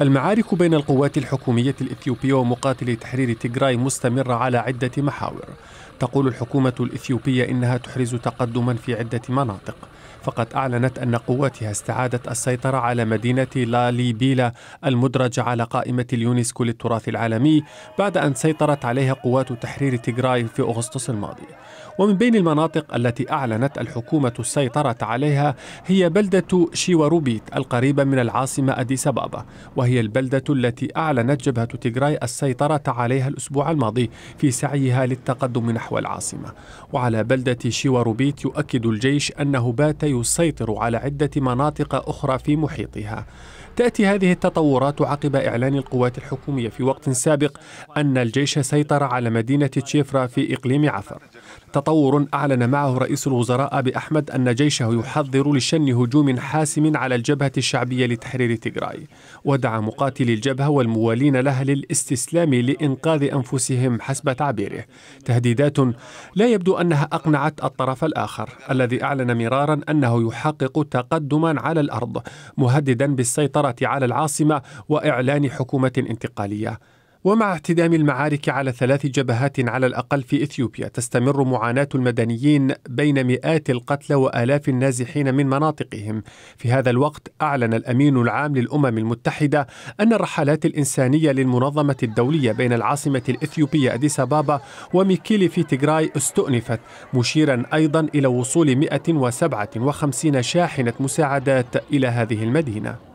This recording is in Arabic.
المعارك بين القوات الحكومية الإثيوبية ومقاتلي تحرير تيغراي مستمرة على عدة محاور تقول الحكومة الإثيوبية إنها تحرز تقدما في عدة مناطق فقد أعلنت أن قواتها استعادت السيطرة على مدينة لاليبيلا المدرجة على قائمة اليونسكو للتراث العالمي بعد أن سيطرت عليها قوات تحرير تيغراي في أغسطس الماضي ومن بين المناطق التي أعلنت الحكومة السيطرة عليها هي بلدة شيواروبيت القريبة من العاصمة أديس أبابا وهي البلدة التي أعلنت جبهة تيغراي السيطرة عليها الأسبوع الماضي في سعيها للتقدم نحو العاصمة وعلى بلدة شيواروبيت يؤكد الجيش أنه بات يسيطر على عدة مناطق أخرى في محيطها تأتي هذه التطورات عقب إعلان القوات الحكومية في وقت سابق أن الجيش سيطر على مدينة تشيفرا في إقليم عفر تطور أعلن معه رئيس الوزراء بأحمد أن جيشه يحضر لشن هجوم حاسم على الجبهة الشعبية لتحرير تيغراي ودعا مقاتلي الجبهة والموالين لها للاستسلام لإنقاذ أنفسهم حسب تعبيره تهديدات لا يبدو أنها أقنعت الطرف الآخر الذي أعلن مرارا أن أنه يحقق تقدما على الأرض مهددا بالسيطرة على العاصمة وإعلان حكومة انتقالية ومع اعتدام المعارك على ثلاث جبهات على الأقل في إثيوبيا تستمر معاناة المدنيين بين مئات القتلى وآلاف النازحين من مناطقهم في هذا الوقت أعلن الأمين العام للأمم المتحدة أن الرحلات الإنسانية للمنظمة الدولية بين العاصمة الإثيوبية أديس أبابا وميكيلي في تيغراي استؤنفت مشيرا أيضا إلى وصول 157 شاحنة مساعدات إلى هذه المدينة